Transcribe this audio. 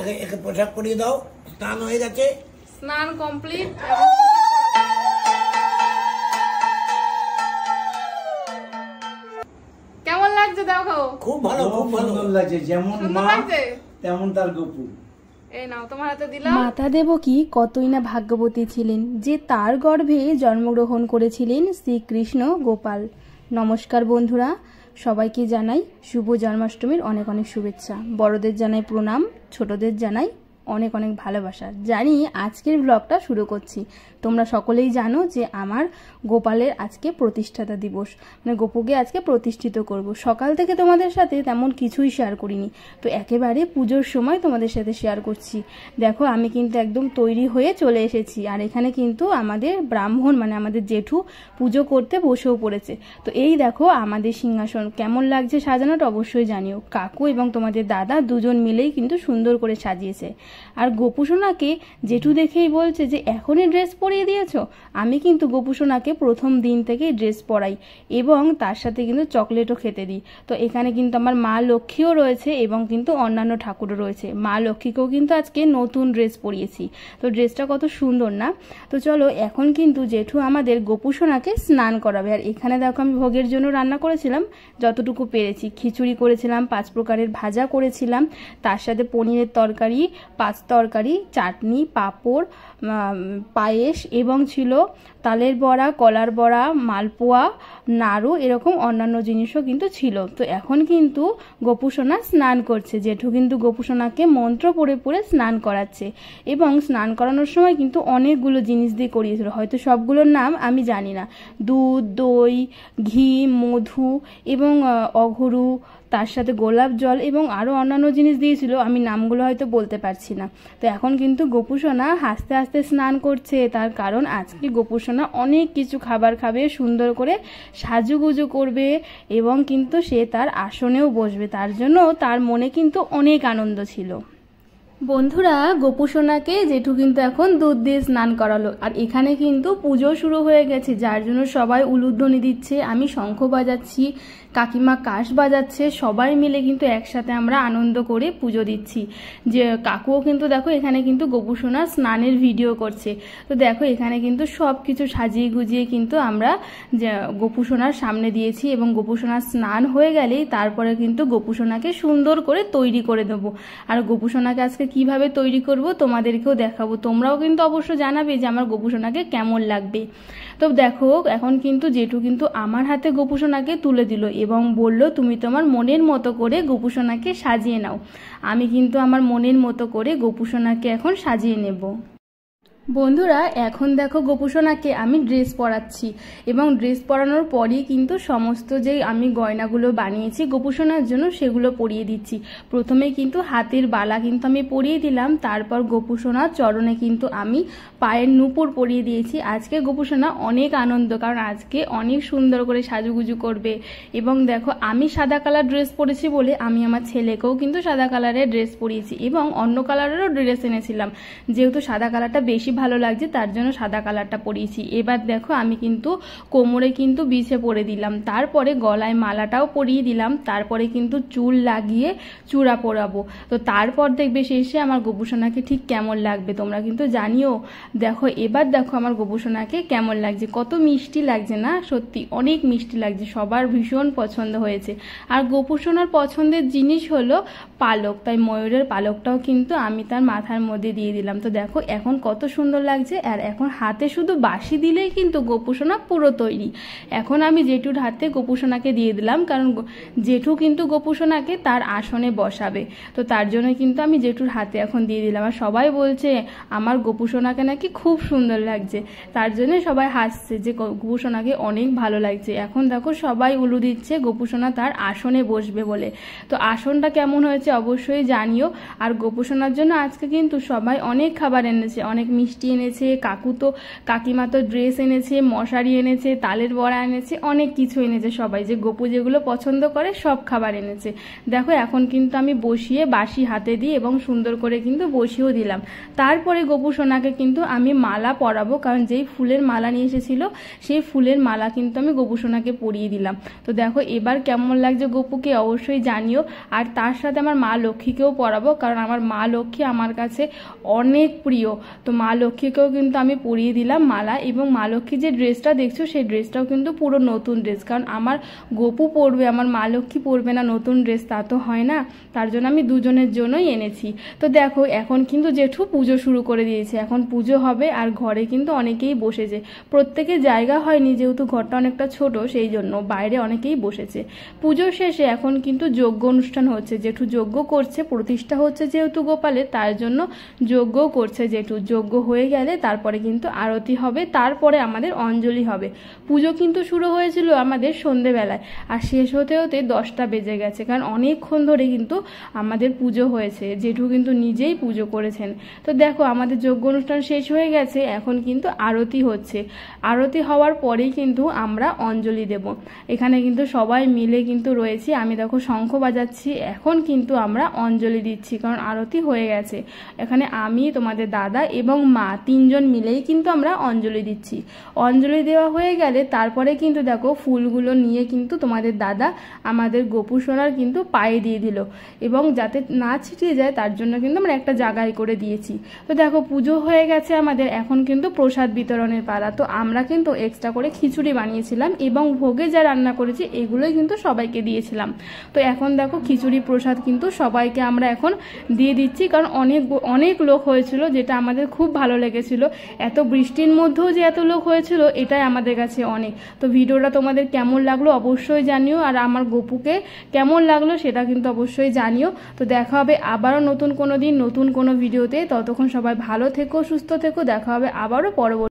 একে পোশাক পরিয়ে দাও স্নান হয়ে গেছে স্নান কমপ্লিট কেমন লাগছে দেখো খুব ভালো খুব ভালো লাগছে যেমন মা তেমন তার মাতা দেবকী কতই না ভাগ্যবতী ছিলেন যে তার গর্ভে জন্মগ্রহণ করেছিলেন শ্রীকৃষ্ণ গোপাল নমস্কার বন্ধুরা সবাইকে জানাই শুভ জন্মাষ্টমীর অনেক অনেক শুভেচ্ছা বড়দের জানাই প্রণাম ছোটদের জানাই অনেক অনেক ভালোবাসা জানি আজকের ব্লগটা শুরু করছি তোমরা সকলেই জানো যে আমার গোপালের আজকে প্রতিষ্ঠাতা দিবস মানে গোপুকে আজকে প্রতিষ্ঠিত করব সকাল থেকে তোমাদের সাথে তেমন কিছুই শেয়ার করিনি তো একেবারে পুজোর সময় তোমাদের সাথে শেয়ার করছি দেখো আমি কিন্তু একদম তৈরি হয়ে চলে এসেছি আর এখানে কিন্তু আমাদের ব্রাহ্মণ মানে আমাদের জেঠু পুজো করতে বসেও পড়েছে তো এই দেখো আমাদের সিংহাসন কেমন লাগছে সাজানোটা অবশ্যই জানিও কাকু এবং তোমাদের দাদা দুজন মিলেই কিন্তু সুন্দর করে সাজিয়েছে আর গোপুসোনাকে জেঠু দেখেই বলছে যে এখনই ড্রেস পরিয়ে দিয়েছ আমি কিন্তু গোপুসোনাকে প্রথম দিন থেকেই ড্রেস পরাই এবং তার সাথে কিন্তু চকলেটও খেতে দিই তো এখানে কিন্তু আমার মা লক্ষ্মীও রয়েছে এবং কিন্তু অন্যান্য ঠাকুরও রয়েছে মা লক্ষ্মীকেও কিন্তু আজকে নতুন ড্রেস পরিয়েছি তো ড্রেসটা কত সুন্দর না তো চলো এখন কিন্তু জেঠু আমাদের গোপুসোনাকে স্নান করাবে আর এখানে দেখো আমি ভোগের জন্য রান্না করেছিলাম যতটুকু পেরেছি খিচুড়ি করেছিলাম পাঁচ প্রকারের ভাজা করেছিলাম তার সাথে পনিরের তরকারি পাঁচ তরকারি চাটনি পাঁপড় পায়েস এবং ছিল তালের বড়া কলার বড়া মালপোয়া নাড়ু এরকম অন্যান্য জিনিসও কিন্তু ছিল তো এখন কিন্তু গোপুসোনা স্নান করছে জেঠু কিন্তু গোপুসোনাকে মন্ত্র পড়ে পড়ে স্নান করাচ্ছে এবং স্নান করানোর সময় কিন্তু অনেকগুলো জিনিস দিয়ে করিয়েছিল হয়তো সবগুলোর নাম আমি জানি না দুধ দই ঘি মধু এবং অঘরু তার সাথে গোলাপ জল এবং আরও অন্যান্য জিনিস দিয়েছিল আমি নামগুলো হয়তো বলতে পারছি পারছি না তো এখন কিন্তু গোপুসোনা হাসতে হাসতে স্নান করছে তার কারণ আজকে গোপুসোনা অনেক কিছু খাবার খাবে সুন্দর করে সাজুগুজু করবে এবং কিন্তু সে তার আসনেও বসবে তার জন্য তার মনে কিন্তু অনেক আনন্দ ছিল বন্ধুরা গোপুসোনাকে জেঠু কিন্তু এখন দুধ দিয়ে স্নান করালো আর এখানে কিন্তু পুজো শুরু হয়ে গেছে যার জন্য সবাই উলুধ্বনি দিচ্ছে আমি শঙ্খ বাজাচ্ছি কাকিমা কাশ বাজাচ্ছে সবাই মিলে কিন্তু একসাথে আমরা আনন্দ করে পুজো দিচ্ছি যে কাকুও কিন্তু দেখো এখানে কিন্তু গোপুসোনা স্নানের ভিডিও করছে তো দেখো এখানে কিন্তু সব কিছু সাজিয়ে গুজিয়ে কিন্তু আমরা গোপুসোনার সামনে দিয়েছি এবং গোপুসোনার স্নান হয়ে গেলেই তারপরে কিন্তু গোপুসোনাকে সুন্দর করে তৈরি করে দেবো আর গোপুসোনাকে আজকে আজকে কিভাবে তৈরি করব তোমাদেরকেও দেখাবো তোমরাও কিন্তু অবশ্য জানাবে যে আমার গোপুসোনাকে কেমন লাগবে তো দেখো এখন কিন্তু জেঠু কিন্তু আমার হাতে গোপুসোনাকে তুলে দিল এবং বলল তুমি তোমার মনের মতো করে গোপুসোনাকে সাজিয়ে নাও আমি কিন্তু আমার মনের মতো করে গোপুসোনাকে এখন সাজিয়ে নেব বন্ধুরা এখন দেখো গোপুসোনাকে আমি ড্রেস পরাচ্ছি এবং ড্রেস পরানোর পরই কিন্তু সমস্ত যেই আমি গয়নাগুলো বানিয়েছি গোপুসোনার জন্য সেগুলো পরিয়ে দিচ্ছি প্রথমে কিন্তু হাতের বালা কিন্তু আমি পরিয়ে দিলাম তারপর গোপুসোনার চরণে কিন্তু আমি পায়ের নুপুর পরিয়ে দিয়েছি আজকে গোপুসোনা অনেক আনন্দ কারণ আজকে অনেক সুন্দর করে সাজুগুজু করবে এবং দেখো আমি সাদা কালার ড্রেস পরেছি বলে আমি আমার ছেলেকেও কিন্তু সাদা কালারের ড্রেস পরিয়েছি এবং অন্য কালারেরও ড্রেস এনেছিলাম যেহেতু সাদা কালারটা বেশি ভালো লাগছে তার জন্য সাদা কালারটা পরিয়েছি এবার দেখো আমি কিন্তু কোমরে কিন্তু বিছে পরে দিলাম তারপরে গলায় মালাটাও পরিয়ে দিলাম তারপরে কিন্তু চুল লাগিয়ে চূড়া পরাবো তো তারপর দেখবে শেষে আমার গোপুসোনাকে ঠিক কেমন লাগবে তোমরা কিন্তু জানিও দেখো এবার দেখো আমার গোপুসোনাকে কেমন লাগছে কত মিষ্টি লাগছে না সত্যি অনেক মিষ্টি লাগছে সবার ভীষণ পছন্দ হয়েছে আর গোপুসোনার পছন্দের জিনিস হলো পালক তাই ময়ূরের পালকটাও কিন্তু আমি তার মাথার মধ্যে দিয়ে দিলাম তো দেখো এখন কত সুন্দর সুন্দর লাগছে আর এখন হাতে শুধু বাসি দিলেই কিন্তু গোপুসোনা পুরো তৈরি এখন আমি জেঠুর হাতে গোপুসোনাকে দিয়ে দিলাম কারণ জেঠু কিন্তু গোপুসোনাকে তার আসনে বসাবে তো তার জন্য কিন্তু আমি জেঠুর হাতে এখন দিয়ে দিলাম আর সবাই বলছে আমার গোপুসোনাকে নাকি খুব সুন্দর লাগছে তার জন্য সবাই হাসছে যে গোপুসোনাকে অনেক ভালো লাগছে এখন দেখো সবাই উলু দিচ্ছে গোপুসোনা তার আসনে বসবে বলে তো আসনটা কেমন হয়েছে অবশ্যই জানিও আর গোপুসোনার জন্য আজকে কিন্তু সবাই অনেক খাবার এনেছে অনেক মিষ্টি মিষ্টি এনেছে কাকু তো কাকিমা তো ড্রেস এনেছে মশারি এনেছে তালের বড়া এনেছে অনেক কিছু এনেছে সবাই যে গোপু যেগুলো পছন্দ করে সব খাবার এনেছে দেখো এখন কিন্তু আমি বসিয়ে বাসি হাতে দিই এবং সুন্দর করে কিন্তু বসিয়েও দিলাম তারপরে গোপু সোনাকে কিন্তু আমি মালা পরাবো কারণ যেই ফুলের মালা নিয়ে এসেছিল সেই ফুলের মালা কিন্তু আমি গোপু সোনাকে পরিয়ে দিলাম তো দেখো এবার কেমন লাগছে গোপুকে অবশ্যই জানিও আর তার সাথে আমার মা লক্ষ্মীকেও পরাবো কারণ আমার মা লক্ষ্মী আমার কাছে অনেক প্রিয় তো মা লক্ষ্মীকেও কিন্তু আমি পরিয়ে দিলাম মালা এবং মা লক্ষ্মী যে ড্রেসটা দেখছো সেই ড্রেসটাও কিন্তু পুরো নতুন ড্রেস কারণ আমার গোপু পরবে আমার মা লক্ষ্মী পরবে না নতুন ড্রেস তা তো হয় না তার জন্য আমি দুজনের জন্যই এনেছি তো দেখো এখন কিন্তু জেঠু পুজো শুরু করে দিয়েছে এখন পুজো হবে আর ঘরে কিন্তু অনেকেই বসেছে প্রত্যেকে জায়গা হয়নি যেহেতু ঘরটা অনেকটা ছোট সেই জন্য বাইরে অনেকেই বসেছে পুজো শেষে এখন কিন্তু যজ্ঞ অনুষ্ঠান হচ্ছে জেঠু যজ্ঞ করছে প্রতিষ্ঠা হচ্ছে যেহেতু গোপালে তার জন্য যজ্ঞও করছে জেঠু যজ্ঞ হয়ে গেলে তারপরে কিন্তু আরতি হবে তারপরে আমাদের অঞ্জলি হবে পুজো কিন্তু শুরু হয়েছিল আমাদের সন্ধেবেলায় আর শেষ হতে হতে দশটা বেজে গেছে কারণ অনেকক্ষণ ধরে কিন্তু আমাদের পুজো হয়েছে জেঠু কিন্তু নিজেই পুজো করেছেন তো দেখো আমাদের যজ্ঞ অনুষ্ঠান শেষ হয়ে গেছে এখন কিন্তু আরতি হচ্ছে আরতি হওয়ার পরেই কিন্তু আমরা অঞ্জলি দেব এখানে কিন্তু সবাই মিলে কিন্তু রয়েছি আমি দেখো শঙ্খ বাজাচ্ছি এখন কিন্তু আমরা অঞ্জলি দিচ্ছি কারণ আরতি হয়ে গেছে এখানে আমি তোমাদের দাদা এবং মা মা তিনজন মিলেই কিন্তু আমরা অঞ্জলি দিচ্ছি অঞ্জলি দেওয়া হয়ে গেলে তারপরে কিন্তু দেখো ফুলগুলো নিয়ে কিন্তু তোমাদের দাদা আমাদের গোপু সোনার কিন্তু পায়ে দিয়ে দিল এবং যাতে না ছিটিয়ে যায় তার জন্য কিন্তু আমরা একটা জায়গায় করে দিয়েছি তো দেখো পুজো হয়ে গেছে আমাদের এখন কিন্তু প্রসাদ বিতরণের পালা তো আমরা কিন্তু এক্সট্রা করে খিচুড়ি বানিয়েছিলাম এবং ভোগে যা রান্না করেছি এগুলোই কিন্তু সবাইকে দিয়েছিলাম তো এখন দেখো খিচুড়ি প্রসাদ কিন্তু সবাইকে আমরা এখন দিয়ে দিচ্ছি কারণ অনেক অনেক লোক হয়েছিল যেটা আমাদের খুব ভালো ভালো লেগেছিল এত বৃষ্টির মধ্যেও যে এত লোক হয়েছিল এটাই আমাদের কাছে অনেক তো ভিডিওটা তোমাদের কেমন লাগলো অবশ্যই জানিও আর আমার গপুকে কেমন লাগলো সেটা কিন্তু অবশ্যই জানিও তো দেখা হবে আবারও নতুন কোনো দিন নতুন কোনো ভিডিওতে ততক্ষণ সবাই ভালো থেকো সুস্থ থেকো দেখা হবে আবারও পরবর্তী